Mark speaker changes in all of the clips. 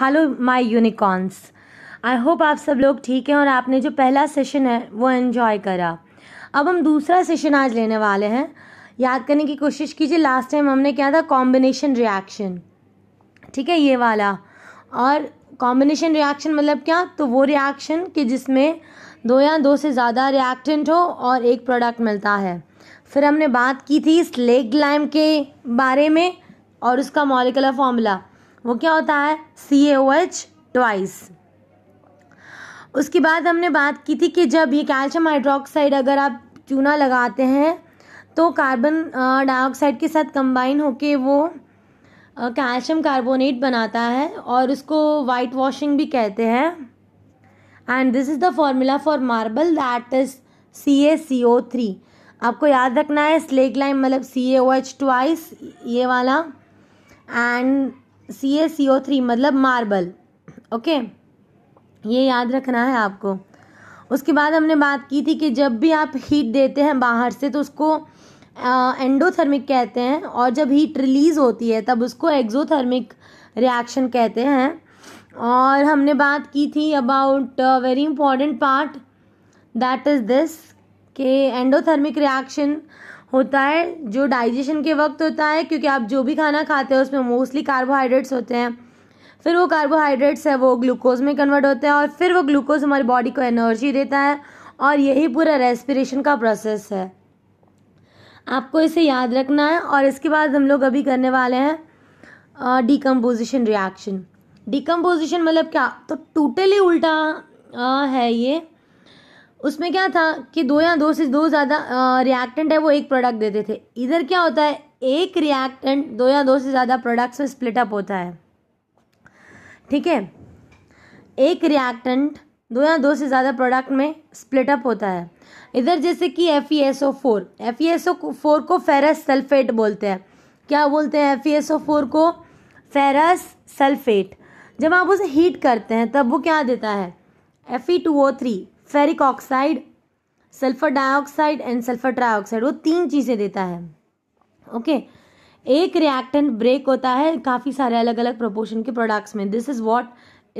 Speaker 1: Hello my unicorns I hope आप सब लोग ठीक हैं और आपने जो पहला सेशन है वो एन्जॉय करा अब हम दूसरा सेशन आज लेने वाले हैं याद करने की कोशिश कीजिए लास्ट टाइम हमने क्या था कॉम्बिनेशन रिएक्शन ठीक है ये वाला और कॉम्बिनेशन रिएक्शन मतलब क्या तो वो रिएक्शन कि जिसमें दो या दो से ज़्यादा रिएक्टेंट हो और एक प्रोडक्ट मिलता है फिर हमने बात की थी स्लेग लाइम के बारे में और उसका मॉलिकुलर फॉर्मूला वो क्या होता है सी ए ओ एच ट्वाइस उसके बाद हमने बात की थी कि जब ये कैल्शियम हाइड्रोक्साइड अगर आप चूना लगाते हैं तो कार्बन डाइऑक्साइड के साथ कंबाइन होके वो कैल्शियम कार्बोनेट बनाता है और उसको वाइट वॉशिंग भी कहते हैं and this is the formula for marble that is C A C O three आपको याद रखना है स्लेग लाइन मतलब सी ए ओ एच ट्वाइस ये वाला and C A C O three मतलब मार्बल ओके ये याद रखना है आपको उसके बाद हमने बात की थी कि जब भी आप हीट देते हैं बाहर से तो उसको एंडोथर्मिक कहते हैं और जब हीट रिलीज़ होती है तब उसको एक्जोथर्मिक रिएक्शन कहते हैं और हमने बात की थी about very important part that is this के एंडोथर्मिक रिएक्शन होता है जो डाइजेशन के वक्त होता है क्योंकि आप जो भी खाना खाते हैं उसमें मोस्टली कार्बोहाइड्रेट्स होते हैं फिर वो कार्बोहाइड्रेट्स है वो ग्लूकोज में कन्वर्ट होते हैं और फिर वो ग्लूकोज हमारी बॉडी को एनर्जी देता है और यही पूरा रेस्पिरेशन का प्रोसेस है आपको इसे याद रखना है और इसके बाद हम लोग अभी करने वाले हैं डिकम्पोजिशन रिएक्शन डिकम्पोजिशन मतलब क्या तो टोटली उल्टा आ, है ये उसमें क्या था कि दो या दो से दो ज़्यादा रिएक्टेंट है वो एक प्रोडक्ट देते थे इधर क्या होता है एक रिएक्टेंट दो या दो से ज़्यादा प्रोडक्ट्स में स्प्लिट अप होता है ठीक है एक रिएक्टेंट दो या दो से ज़्यादा प्रोडक्ट में स्प्लिट अप होता है इधर जैसे कि F E S O four F E S O four को फेरस सल्फेट बोलते हैं क्या बोलते हैं F E S O four को फेरस सल्फेट जब आप उसे हीट करते हैं तब वो क्या देता है F E two O three ferric oxide sulphur dioxide and sulphur trioxide वो तीन चीज़ें देता है ओके okay? एक रिएक्टेंट ब्रेक होता है काफ़ी सारे अलग अलग प्रोपोर्शन के प्रोडक्ट्स में this is what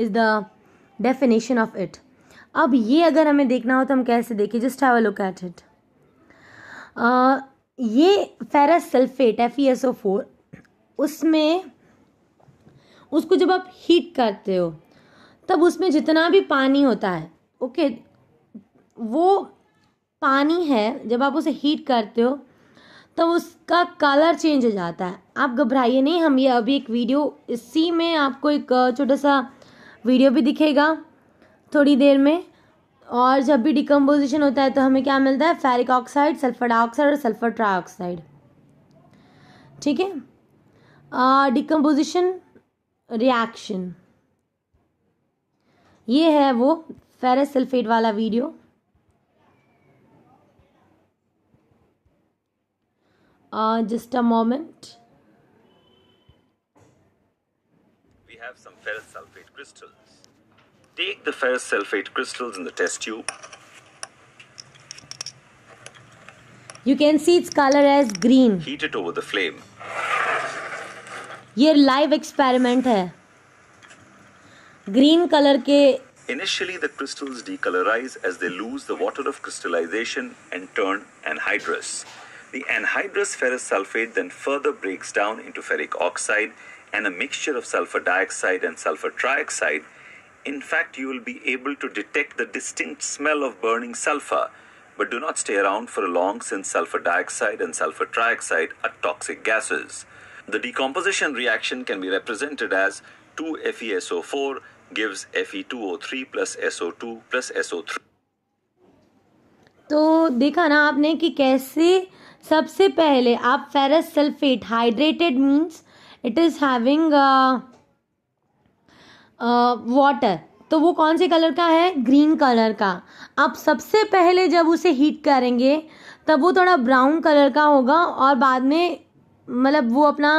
Speaker 1: is the definition of it अब ये अगर हमें देखना हो तो हम कैसे देखें just have a look at it ये ferrous sulphate F E S O four उसमें उसको जब आप हीट करते हो तब उसमें जितना भी पानी होता है ओके okay, वो पानी है जब आप उसे हीट करते हो तो उसका कलर चेंज हो जाता है आप घबराइए नहीं हम ये अभी एक वीडियो इसी में आपको एक छोटा सा वीडियो भी दिखेगा थोड़ी देर में और जब भी डिकम्पोजिशन होता है तो हमें क्या मिलता है फेरिक ऑक्साइड सल्फर डाइऑक्साइड और सल्फर ट्राईऑक्साइड ठीक है डिकम्पोजिशन रिएक्शन ये है वो फेरस सल्फेट वाला video Uh, just a moment.
Speaker 2: We have some ferrous sulfate crystals. Take the ferrous sulfate crystals in the test tube.
Speaker 1: You can see its color as green.
Speaker 2: Heat it over the flame.
Speaker 1: ये live experiment है green colour के
Speaker 2: Initially, the crystals decolorize as they lose the water of crystallization and turn anhydrous. The anhydrous ferrous sulfate then further breaks down into ferric oxide and a mixture of sulfur dioxide and sulfur trioxide. In fact, you will be able to detect the distinct smell of burning sulfur, but do not stay around for long since sulfur dioxide and sulfur trioxide are toxic gases. The decomposition reaction can be represented as 2FeSO4 gives Fe2O3 plus SO2 plus SO3.
Speaker 1: तो देखा ना आपने कि कैसे सबसे पहले आप ferrous sulphate hydrated means it is having water तो वो कौन से कलर का है ग्रीन कलर का आप सबसे पहले जब उसे हीट करेंगे तब वो थोड़ा ब्राउन कलर का होगा और बाद में मतलब वो अपना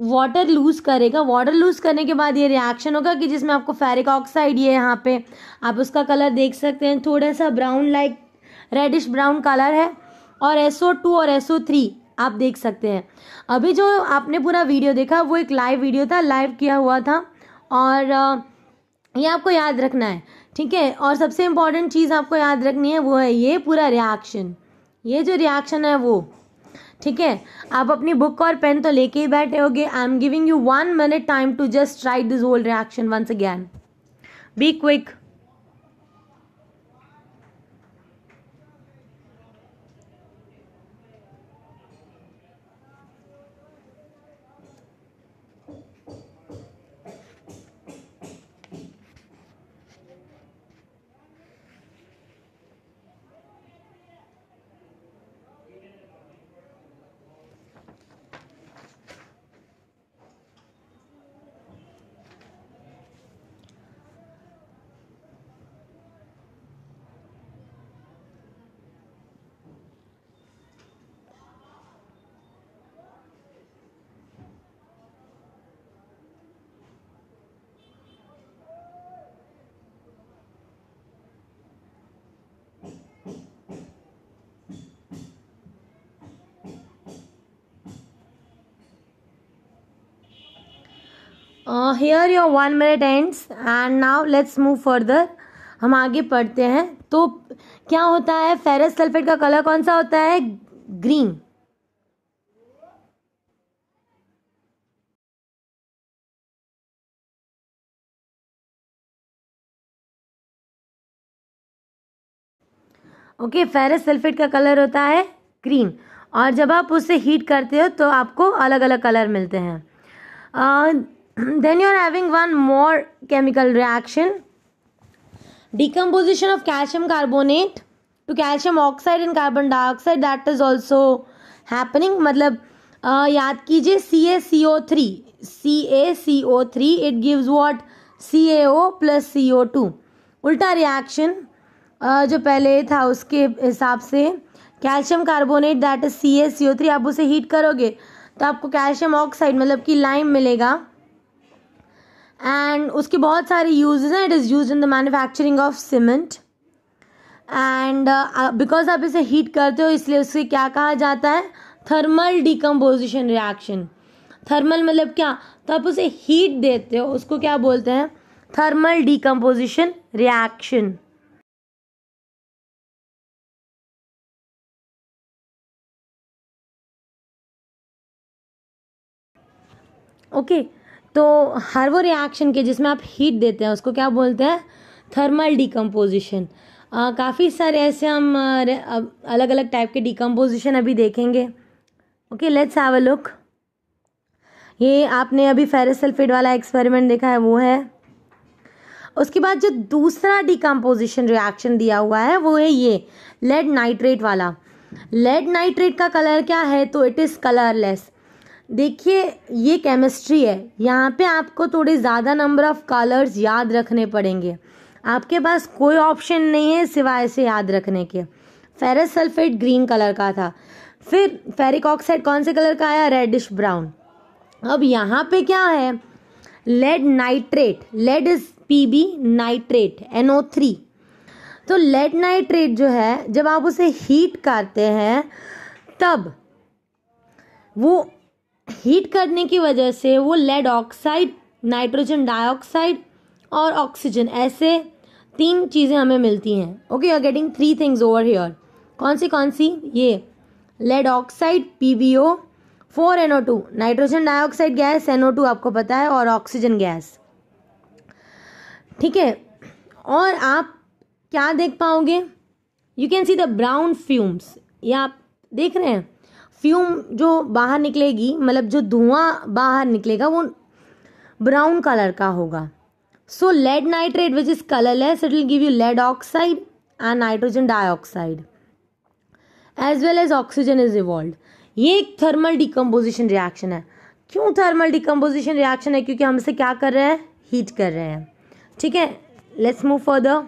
Speaker 1: वाटर लूज़ करेगा वाटर लूज़ करने के बाद ये रिएक्शन होगा कि जिसमें आपको फेरिक ऑक्साइड ये यहाँ पे आप उसका कलर देख सकते हैं थोड़ा सा brown like reddish brown colour है और एसओ टू और एसओ थ्री आप देख सकते हैं अभी जो आपने पूरा वीडियो देखा वो एक लाइव वीडियो था लाइव किया हुआ था और ये आपको याद रखना है ठीक है और सबसे इम्पॉर्टेंट चीज़ आपको याद रखनी है वो है ये पूरा रिएक्शन ये जो रिएक्शन है वो ठीक है आप अपनी बुक और पेन तो लेके ही बैठे होगे I am giving you one minute time to just try this whole reaction once again be quick uh, here your one minute ends and now let's move further हम आगे पढ़ते हैं तो क्या होता है फेरस सल्फेट का कलर कौन सा होता है ग्रीन ओके फेरस सल्फेट का कलर होता है ग्रीन और जब आप उसे हीट करते हो तो आपको अलग अलग कलर मिलते हैं uh, then you are having one more chemical reaction decomposition of calcium carbonate to calcium oxide and carbon dioxide that is also happening matlab uh, yaad kijiye CaCO3 CaCO3 it gives what CaO plus CO2 three it gives what C A O plus C O two उल्टा reaction जो पहले था उसके हिसाब से calcium carbonate that is C A C O three आप उसे heat करोगे तो आपको कैल्शियम ऑक्साइड मतलब कि लाइम मिलेगा एंड उसके बहुत सारे यूजेज हैं it is use in the manufacturing of cement and because आप इसे हीट करते हो इसलिए उसे क्या कहा जाता है थर्मल डिकम्पोजिशन रिएक्शन थर्मल मतलब क्या तो आप उसे हीट देते हो उसको क्या बोलते हैं thermal decomposition reaction okay okay. तो हर वो रिएक्शन के जिसमें आप हीट देते हैं उसको क्या बोलते हैं थर्मल डिकम्पोजिशन काफ़ी सारे ऐसे हम अलग अलग टाइप के डिकम्पोजिशन अभी देखेंगे okay let's have a look ये आपने अभी फेरस सल्फेट वाला एक्सपेरिमेंट देखा है वो है उसके बाद जो दूसरा डिकम्पोजिशन रिएक्शन दिया हुआ है वो है ये लेड नाइट्रेट वाला लेड नाइट्रेट का कलर क्या है तो इट इज़ कलरलेस देखिए ये केमिस्ट्री है यहाँ पे आपको थोड़े ज़्यादा नंबर ऑफ़ कलर्स याद रखने पड़ेंगे आपके पास कोई ऑप्शन नहीं है सिवाय से याद रखने के फेरस सल्फेट ग्रीन कलर का था फिर फेरिक ऑक्साइड कौन से कलर का आया रेडिश ब्राउन अब यहाँ पे क्या है lead nitrate lead is P B nitrate N O three तो लेड नाइट्रेट जो है जब आप उसे हीट करते हैं तब वो हीट करने की वजह से वो लेड ऑक्साइड नाइट्रोजन डाइऑक्साइड और ऑक्सीजन ऐसे तीन चीज़ें हमें मिलती हैं okay you are getting three things over here कौन सी कौन सी ये lead oxide P B O four N O two nitrogen dioxide gas N O two आपको पता है और ऑक्सीजन गैस ठीक है और आप क्या देख पाओगे you can see the brown fumes ये आप देख रहे हैं फ्यूम जो बाहर निकलेगी मतलब जो धुआं बाहर निकलेगा वो ब्राउन कलर का होगा so lead nitrate which is colourless it will give you lead oxide and nitrogen dioxide as well as oxygen is evolve ये एक थर्मल डिकम्पोजिशन रिएक्शन है क्यों थर्मल डिकम्पोजिशन रिएक्शन है क्योंकि हम इसे क्या कर रहे हैं हीट कर रहे हैं ठीक है लेट्स मूव फर्दर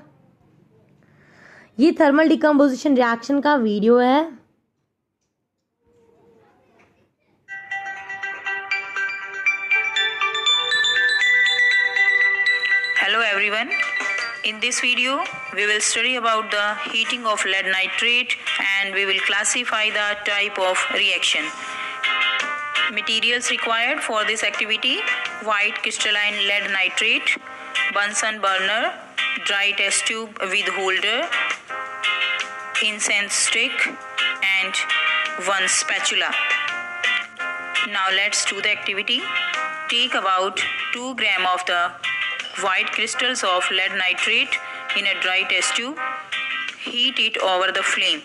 Speaker 1: ये थर्मल डिकम्पोजिशन रिएक्शन का वीडियो है
Speaker 3: In this video, we will study about the heating of lead nitrate and we will classify the type of reaction. Materials required for this activity white crystalline lead nitrate, Bunsen burner, dry test tube with holder, incense stick, and one spatula. Now let's do the activity. Take about 2 gram of the white crystals of lead nitrate in a dry test tube. Heat it over the flame.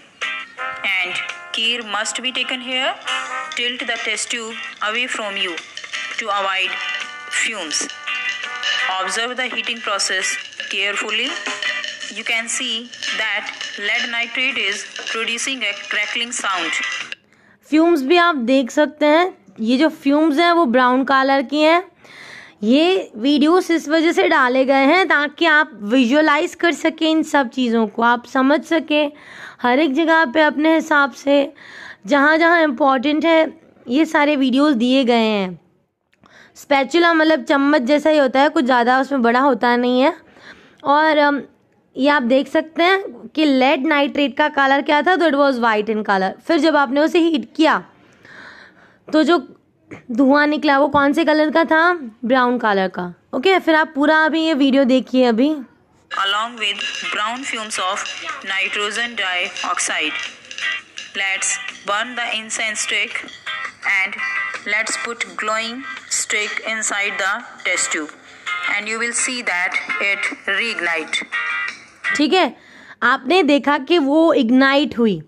Speaker 3: And care must be taken here. Tilt the test tube away from you to avoid fumes. Observe the heating process carefully. You can see that lead nitrate is producing a crackling sound.
Speaker 1: Fumes, भी आप देख सकते ये जो fumes हैं वो brown colour की हैं ये वीडियोस इस वजह से डाले गए हैं ताकि आप विजुअलाइज कर सकें इन सब चीज़ों को आप समझ सकें हर एक जगह पे अपने हिसाब से जहाँ जहाँ इम्पॉर्टेंट है ये सारे वीडियोस दिए गए हैं स्पैचुला मतलब चम्मच जैसा ही होता है कुछ ज़्यादा उसमें बड़ा होता नहीं है और ये आप देख सकते हैं कि लेड नाइट्रेट का कलर क्या था तो it was white in colour फिर जब आपने उसे हीट किया तो जो धुआं निकला वो कौन से कलर का था ब्राउन कलर का ओके okay, फिर आप पूरा अभी ये वीडियो देखिए अभी
Speaker 3: along with brown fumes of nitrogen dioxide let's burn the incense stick and let's put glowing stick inside the test tube and you will see that it reignite
Speaker 1: ठीक है आपने देखा कि वो इग्नाइट हुई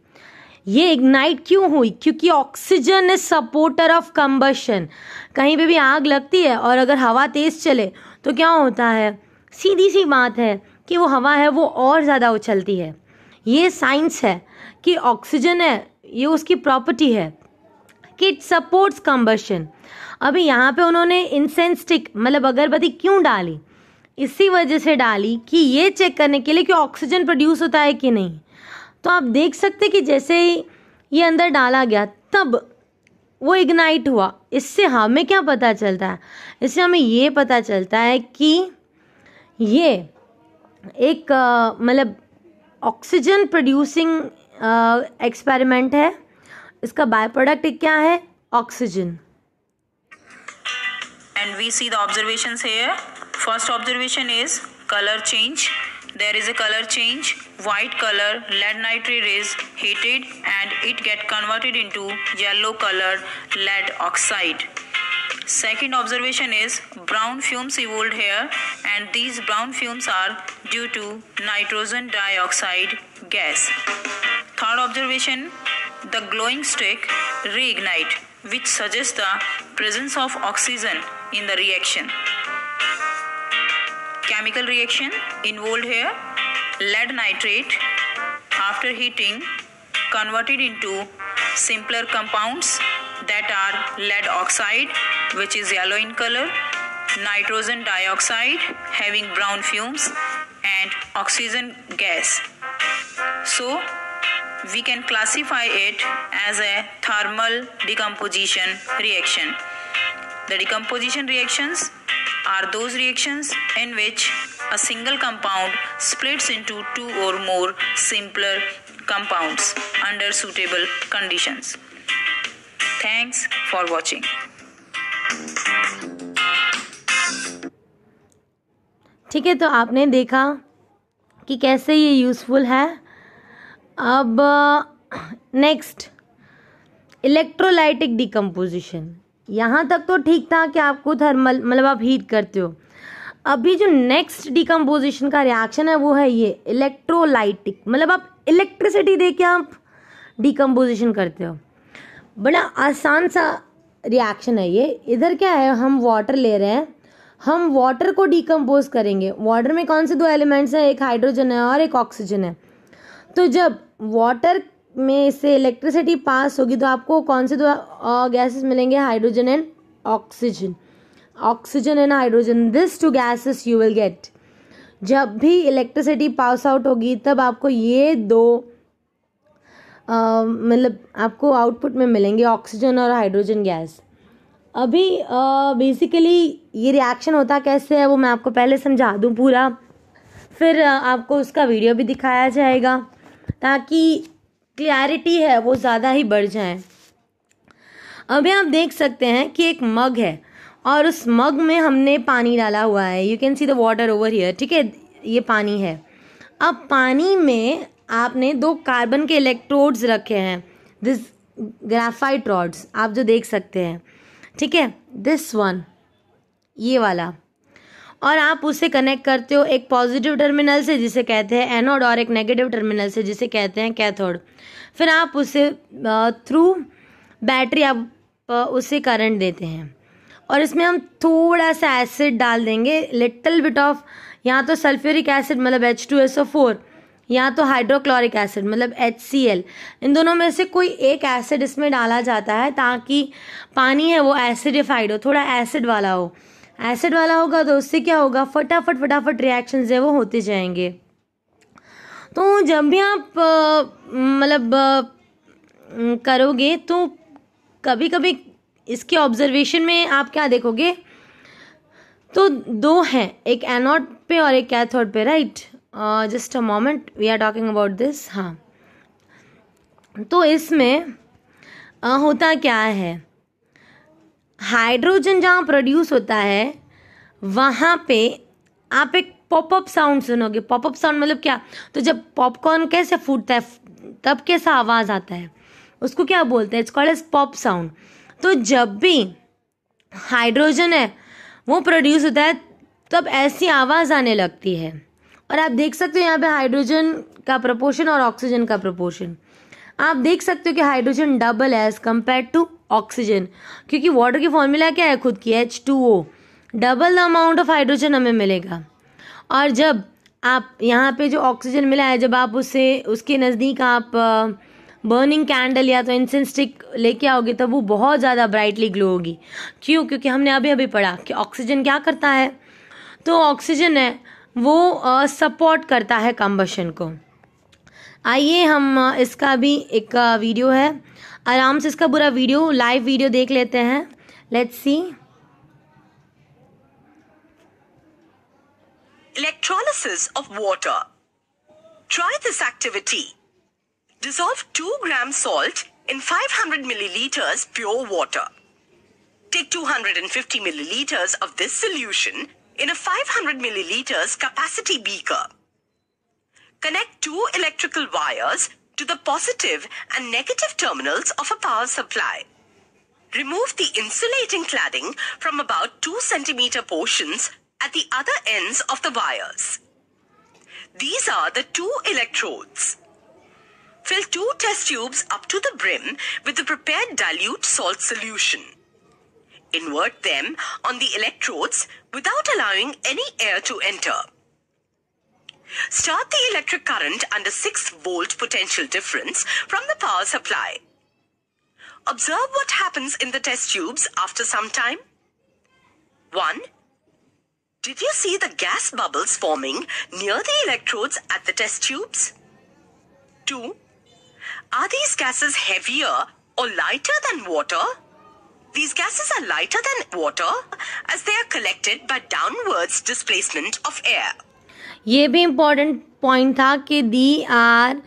Speaker 1: ये इग्नाइट क्यों हुई क्योंकि oxygen is supporter of combustion कहीं पे भी आग लगती है और अगर हवा तेज़ चले तो क्या होता है सीधी सी बात है कि वो हवा है वो और ज़्यादा उछलती है ये साइंस है कि ऑक्सीजन है ये उसकी प्रॉपर्टी है कि इट सपोर्ट्स कंबशन अभी यहाँ पे उन्होंने इंसेंस स्टिक मतलब अगरबत्ती क्यों डाली इसी वजह से डाली कि ये चेक करने के लिए कि ऑक्सीजन प्रोड्यूस होता है कि नहीं तो आप देख सकते कि जैसे ही ये अंदर डाला गया तब वो इग्नाइट हुआ इससे हमें क्या पता चलता है इससे हमें ये पता चलता है कि ये एक मतलब ऑक्सीजन प्रोड्यूसिंग एक्सपेरिमेंट है इसका बाय प्रोडक्ट क्या है oxygen
Speaker 3: and we see the observation here first observation is colour change there is a colour change white color lead nitrate is heated and it get converted into yellow color lead oxide second observation is brown fumes evolved here and these brown fumes are due to nitrogen dioxide gas third observation the glowing stick reignite which suggests the presence of oxygen in the reaction chemical reaction involved here Lead nitrate, after heating, converted into simpler compounds that are lead oxide, which is yellow in color, nitrogen dioxide, having brown fumes, and oxygen gas. So, we can classify it as a thermal decomposition reaction. The decomposition reactions are those reactions in which a single compound splits into two or more simpler compounds under suitable conditions. Thanks for watching.
Speaker 1: ठीक है तो आपने देखा कि कैसे ये useful है अब नेक्स्ट इलेक्ट्रोलाइटिक डिकम्पोजिशन यहाँ तक तो ठीक था कि आपको थर्मल मतलब आप हीट करते हो अभी जो नेक्स्ट डिकम्पोजिशन का रिएक्शन है वो है ये इलेक्ट्रोलाइटिक मतलब आप इलेक्ट्रिसिटी दे के आप डिकम्पोजिशन करते हो बड़ा आसान सा रिएक्शन है ये इधर क्या है हम वाटर ले रहे हैं हम वाटर को डिकम्पोज करेंगे वाटर में कौन से दो एलिमेंट्स हैं एक हाइड्रोजन है और एक ऑक्सीजन है तो जब वाटर में से इलेक्ट्रिसिटी पास होगी तो आपको कौन से दो गैसेस मिलेंगे hydrogen and oxygen oxygen and hydrogen this two gases you will get जब भी इलेक्ट्रिसिटी पास आउट होगी तब आपको ये दो मतलब आपको आउटपुट में मिलेंगे ऑक्सीजन और हाइड्रोजन गैस अभी बेसिकली ये रिएक्शन होता कैसे है वो मैं आपको पहले समझा दूँ पूरा फिर आपको उसका वीडियो भी दिखाया जाएगा ताकि क्लैरिटी है वो ज़्यादा ही बढ़ जाए अभी आप देख सकते हैं कि एक मग है और उस मग में हमने पानी डाला हुआ है you can see the water over here ठीक है ये पानी है अब पानी में आपने दो कार्बन के इलेक्ट्रोड्स रखे हैं दिस ग्राफाइट रॉड्स आप जो देख सकते हैं ठीक है दिस वन ये वाला और आप उसे कनेक्ट करते हो एक पॉजिटिव टर्मिनल से जिसे कहते हैं एनोड और एक नेगेटिव टर्मिनल से जिसे कहते हैं कैथोड फिर आप उसे थ्रू बैटरी आप उसे करंट देते हैं और इसमें हम थोड़ा सा एसिड डाल देंगे लिटल बिट ऑफ यहाँ तो सल्फ्यूरिक एसिड मतलब H two S O four या तो हाइड्रोक्लोरिक एसिड मतलब एच सी एल इन दोनों में से कोई एक एसिड इसमें डाला जाता है ताकि पानी है वो एसिडिफाइड हो थोड़ा एसिड वाला हो एसिड वाला होगा तो उससे क्या होगा फटाफट फटाफट रिएक्शन है वो होते जाएंगे तो जब भी आप मतलब करोगे तो कभी कभी इसके ऑब्जर्वेशन में आप क्या देखोगे तो दो हैं एक एनोड पे और एक कैथोड पे right just a moment we are talking about this हाँ तो इसमें uh, होता क्या है हाइड्रोजन जहाँ प्रोड्यूस होता है वहाँ पे आप एक पॉपअप साउंड सुनोगे पॉपअप साउंड मतलब क्या तो जब पॉपकॉर्न कैसे फूटता है तब कैसा आवाज़ आता है उसको क्या बोलते हैं it's called as pop sound तो जब भी हाइड्रोजन है वो प्रोड्यूस होता है तब ऐसी आवाज़ आने लगती है और आप देख सकते हो यहाँ पे हाइड्रोजन का प्रपोर्शन और ऑक्सीजन का प्रपोर्शन आप देख सकते हो कि हाइड्रोजन डबल है एज़ कम्पेयर टू ऑक्सीजन क्योंकि वाटर की फॉर्मूला क्या है खुद की H two O double the amount of hydrogen हमें मिलेगा और जब आप यहाँ पे जो ऑक्सीजन मिला है जब आप उसे उसके नज़दीक आप बर्निंग कैंडल या तो इंसेंस स्टिक लेके आओगे तब वो बहुत ज़्यादा ब्राइटली ग्लो होगी क्यों क्योंकि हमने अभी अभी पढ़ा कि ऑक्सीजन क्या करता है तो ऑक्सीजन है वो सपोर्ट करता है कम्बशन को आइए हम इसका भी एक वीडियो है आराम से इसका पूरा वीडियो लाइव वीडियो देख लेते हैं let's see
Speaker 2: electrolysis of water. Try this activity Dissolve 2 gram salt in 500 milliliters pure water. Take 250 milliliters of this solution in a 500 milliliters capacity beaker. Connect two electrical wires to the positive and negative terminals of a power supply. Remove the insulating cladding from about 2 cm portions at the other ends of the wires. These are the two electrodes. Fill two test tubes up to the brim with the prepared dilute salt solution. Invert them on the electrodes without allowing any air to enter. Start the electric current under 6 volt potential difference from the power supply. Observe what happens in the test tubes after some time. 1. Did you see the gas bubbles forming near the electrodes at the test tubes? 2. Are these gases heavier or lighter than water? These gases are lighter than water as they are collected by downwards displacement of air.
Speaker 1: ये भी important point था कि they are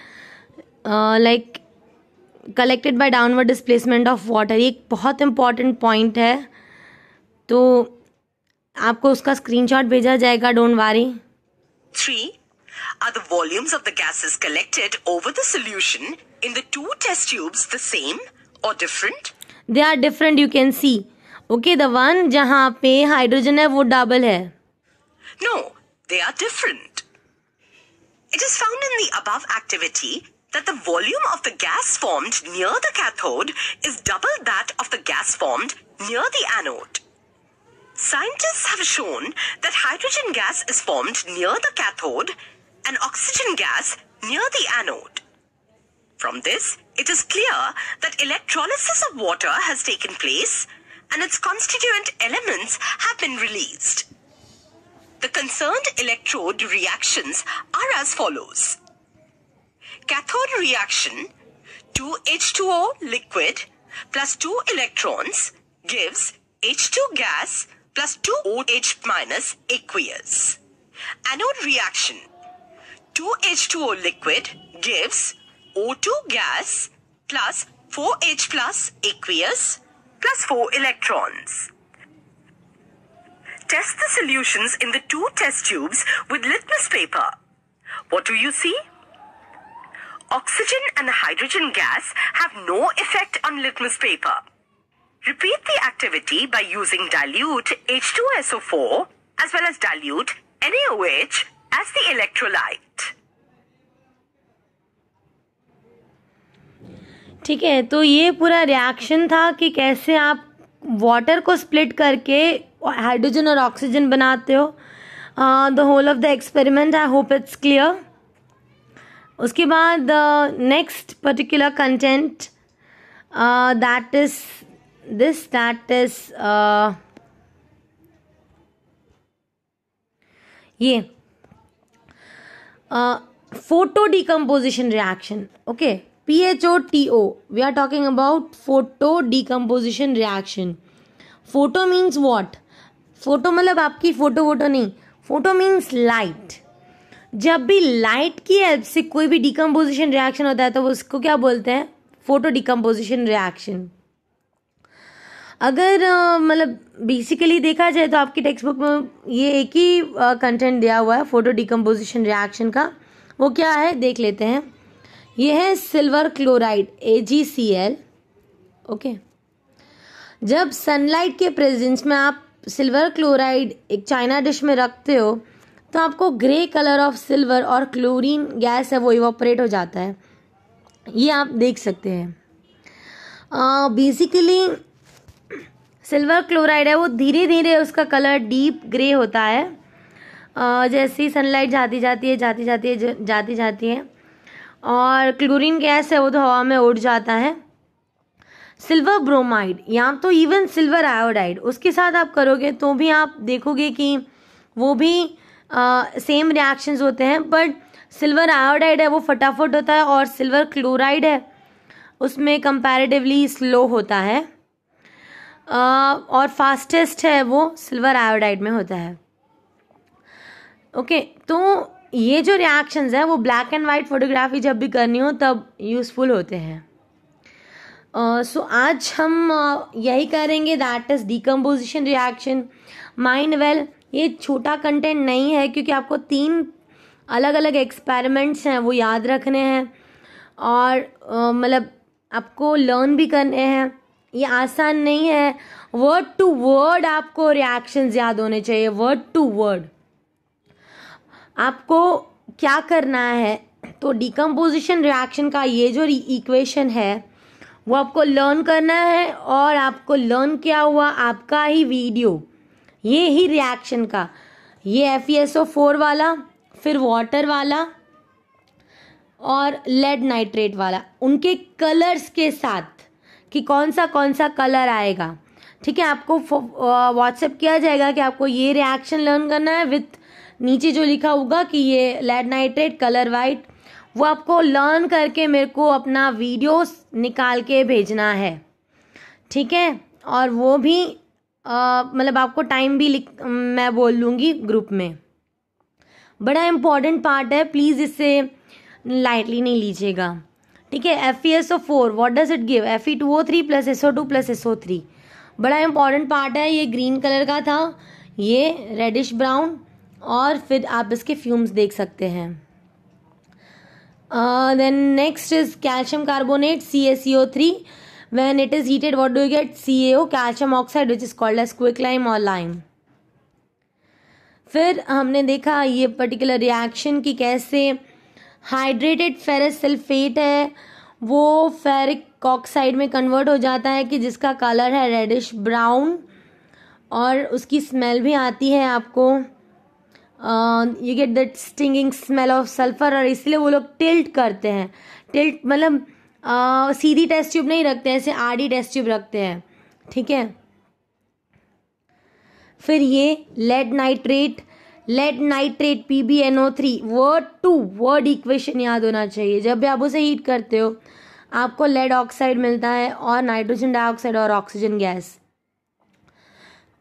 Speaker 1: like collected by downward displacement of water ये एक बहुत important point है तो आपको उसका स्क्रीनशॉट भेजा जाएगा don't worry three
Speaker 2: are the volumes of the gases collected over the solution in the two test tubes the same or different?
Speaker 1: They are different, you can see. Okay, the one जहाँ hydrogen hydrogen double. वो
Speaker 2: No, they are different. It is found in the above activity that the volume of the gas formed near the cathode is double that of the gas formed near the anode. Scientists have shown that hydrogen gas is formed near the cathode and oxygen gas near the anode. From this, it is clear that electrolysis of water has taken place and its constituent elements have been released. The concerned electrode reactions are as follows. Cathode reaction 2H2O liquid plus 2 electrons gives H2 gas plus 2OH minus aqueous. Anode reaction 2H2O liquid gives O2 gas plus 4H plus aqueous plus 4 electrons. Test the solutions in the two test tubes with litmus paper. What do you see? Oxygen and hydrogen gas have no effect on litmus paper. Repeat the activity by using dilute H2SO4 as well as dilute NaOH as the electrolyte.
Speaker 1: ठीक है तो ये पूरा reaction था कि कैसे आप water को स्प्लिट करके हाइड्रोजन और ऑक्सीजन बनाते हो the whole of the experiment I hope it's clear उसके बाद next particular content that is this that is ये photo decomposition reaction okay P H O T O we are talking about photo decomposition reaction photo means what photo मतलब आपकी photo वोटो नहीं photo means light जब भी light की help से कोई भी डिकम्पोजिशन रिएक्शन होता है तो वो उसको क्या बोलते हैं फोटो डिकम्पोजिशन रिएक्शन अगर मतलब बेसिकली देखा जाए तो आपकी टेक्स्ट बुक में ये एक ही कंटेंट दिया हुआ है फोटो डिकम्पोजिशन रिएक्शन का वो क्या है देख लेते हैं ये है silver chloride A G C L okay जब सनलाइट के प्रेजेंस में आप सिल्वर क्लोराइड एक चाइना डिश में रखते हो तो आपको ग्रे कलर ऑफ सिल्वर और क्लोरीन गैस है वो इवोपरेट हो जाता है ये आप देख सकते हैं बेसिकली सिल्वर क्लोराइड है वो धीरे धीरे उसका कलर डीप ग्रे होता है uh, जैसे ही सनलाइट जाती जाती है जाती जाती है जाती जाती है और क्लोरीन गैस है वो तो हवा में उड़ जाता है सिल्वर ब्रोमाइड या तो इवन सिल्वर आयोडाइड उसके साथ आप करोगे तो भी आप देखोगे कि वो भी सेम रिएक्शंस होते हैं बट सिल्वर आयोडाइड है वो फटाफट होता है और सिल्वर क्लोराइड है उसमें कंपैरेटिवली स्लो होता है uh, और फास्टेस्ट है वो सिल्वर आयोडाइड में होता है ओके okay, तो ये जो रिएक्शंस हैं वो ब्लैक एंड वाइट फोटोग्राफी जब भी करनी हो तब यूज़फुल होते हैं सो uh, so, आज हम यही करेंगे that is decomposition reaction mind well ये छोटा कंटेंट नहीं है क्योंकि आपको तीन अलग अलग एक्सपेरिमेंट्स हैं वो याद रखने हैं और uh, मतलब आपको लर्न भी करने हैं ये आसान नहीं है वर्ड टू वर्ड आपको रिएक्शंस याद होने चाहिए वर्ड टू वर्ड आपको क्या करना है तो डिकम्पोजिशन रिएक्शन का ये जो इक्वेशन है वो आपको लर्न करना है और आपको लर्न क्या हुआ आपका ही वीडियो ये ही रिएक्शन का ये F E S O four वाला फिर वाटर वाला और लेड नाइट्रेट वाला उनके कलर्स के साथ कि कौन सा कौन सा कलर आएगा ठीक है आपको व्हाट्सएप किया जाएगा कि आपको ये रिएक्शन लर्न करना है विथ नीचे जो लिखा होगा कि ये लेड नाइट्रेट कलर वाइट वो आपको लर्न करके मेरे को अपना वीडियो निकाल के भेजना है ठीक है और वो भी मतलब आपको टाइम भी लिख मैं बोल लूँगी ग्रुप में बड़ा इम्पॉर्टेंट पार्ट है प्लीज़ इसे लाइटली नहीं लीजिएगा ठीक है F E S O four what does it give F E two O three plus S O two plus S O three बड़ा इम्पॉर्टेंट पार्ट है ये ग्रीन कलर का था ये रेडिश ब्राउन और फिर आप इसके फ्यूम्स देख सकते हैं then next is calcium carbonate C S C O three is heated what do get C A O calcium oxide which is called called quick lime और लाइम फिर हमने देखा ये पर्टिकुलर रिएक्शन की कैसे हाइड्रेटेड फेरस सल्फेट है वो ferric oxide में कन्वर्ट हो जाता है कि जिसका कलर है रेडिश ब्राउन और उसकी स्मेल भी आती है आपको you get that stinging smell of sulphur और इसलिए वो लोग टिल्ट करते हैं टिल्ट मतलब अं, सीधी टेस्ट ट्यूब नहीं रखते हैं ऐसे आड़ी टेस्ट ट्यूब रखते हैं ठीक है फिर ये lead nitrate lead nitrate P B N O three word to word equation याद होना चाहिए जब भी आप उसे हीट करते हो आपको लेड ऑक्साइड मिलता है और नाइट्रोजन डाइऑक्साइड और ऑक्सीजन गैस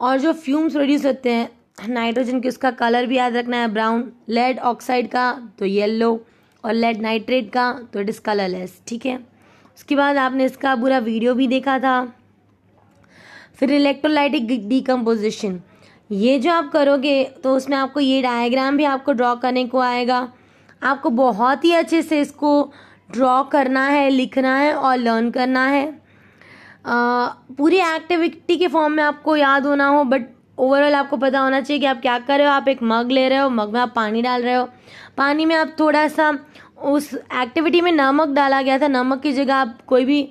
Speaker 1: और जो फ्यूम्स प्रोड्यूस होते हैं नाइट्रोजन की उसका कलर भी याद रखना है ब्राउन लेड ऑक्साइड का तो येल्लो और लेड नाइट्रेट का तो इट इज़ कलरलेस ठीक है उसके बाद आपने इसका पूरा वीडियो भी देखा था फिर इलेक्ट्रोलाइटिक डिकम्पोजिशन ये जो आप करोगे तो उसमें आपको ये डायग्राम भी आपको ड्रॉ करने को आएगा आपको बहुत ही अच्छे से इसको ड्रॉ करना है लिखना है और लर्न करना है आ, पूरी एक्टिविटी के फॉर्म में आपको याद होना हो बट ओवरऑल आपको पता होना चाहिए कि आप क्या कर रहे हो आप एक मग ले रहे हो मग में आप पानी डाल रहे हो पानी में आप थोड़ा सा उस एक्टिविटी में नमक डाला गया था नमक की जगह आप कोई भी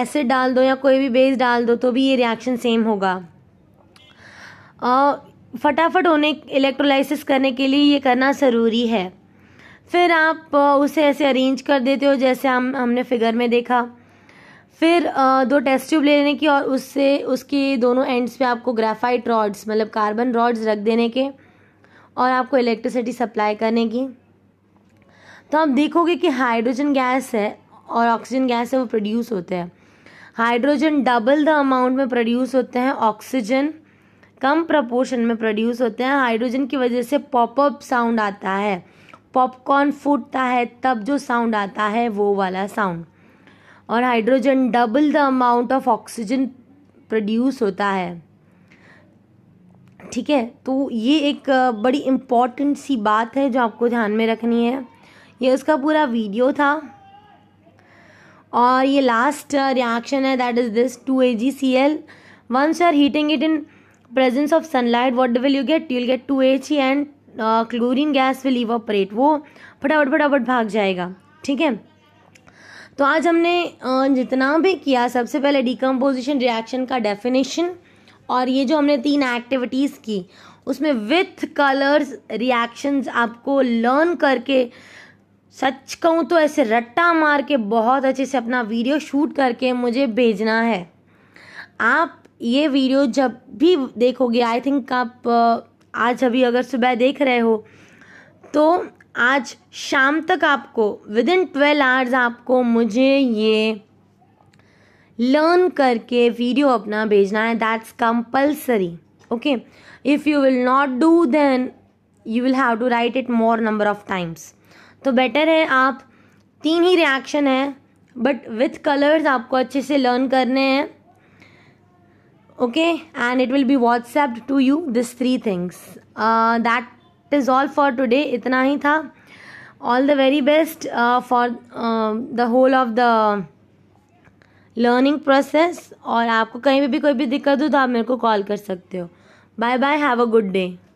Speaker 1: एसिड डाल दो या कोई भी बेस डाल दो तो भी ये रिएक्शन सेम होगा फटाफट होने इलेक्ट्रोलाइसिस करने के लिए ये करना ज़रूरी है फिर आप उसे ऐसे अरेंज कर देते हो जैसे हम हमने फिगर में देखा फिर दो टेस्ट ट्यूब ले लेने की और उससे उसकी दोनों एंड्स पे आपको ग्रेफाइट रॉड्स मतलब कार्बन रॉड्स रख देने के और आपको इलेक्ट्रिसिटी सप्लाई करने की तो आप देखोगे कि हाइड्रोजन गैस है और ऑक्सीजन गैस है वो प्रोड्यूस होते हैं हाइड्रोजन डबल द अमाउंट में प्रोड्यूस होते हैं ऑक्सीजन कम प्रपोर्शन में प्रोड्यूस होते हैं हाइड्रोजन की वजह से पॉपअप साउंड आता है पॉपकॉर्न फूटता है तब जो साउंड आता है वो वाला साउंड और hydrogen double the amount of oxygen produce होता है ठीक है तो ये एक बड़ी इम्पॉर्टेंट सी बात है जो आपको ध्यान में रखनी है ये उसका पूरा वीडियो था और ये लास्ट रिएक्शन है that is this two A G C L once are heating it in presence of sunlight sunlight what you get get two get 2He and chlorine gas will will evaporate वो फटाफट फटाफट भाग जाएगा ठीक है तो आज हमने जितना भी किया सबसे पहले डिकम्पोजिशन रिएक्शन का डेफिनेशन और ये जो हमने तीन एक्टिविटीज़ की उसमें विथ कलर्स रिएक्शंस आपको लर्न करके सच कहूँ तो ऐसे रट्टा मार के बहुत अच्छे से अपना वीडियो शूट करके मुझे भेजना है आप ये वीडियो जब भी देखोगे आई थिंक आप आज अभी अगर सुबह देख रहे हो तो आज शाम तक आपको विद इन ट्वेल्व आवर्स आपको मुझे ये लर्न करके वीडियो अपना भेजना है that's compulsory okay if you will not do then you will have to write it more number of times तो बेटर है आप तीन ही रिएक्शन है बट विथ कलर्स आपको अच्छे से लर्न करने हैं okay and it will be WhatsApp to you this three things that it is all for today इतना ही था all the very best for the whole of the learning process और आपको कहीं पर भी कोई भी दिक्कत हो तो आप मेरे को कॉल कर सकते हो bye bye have a good day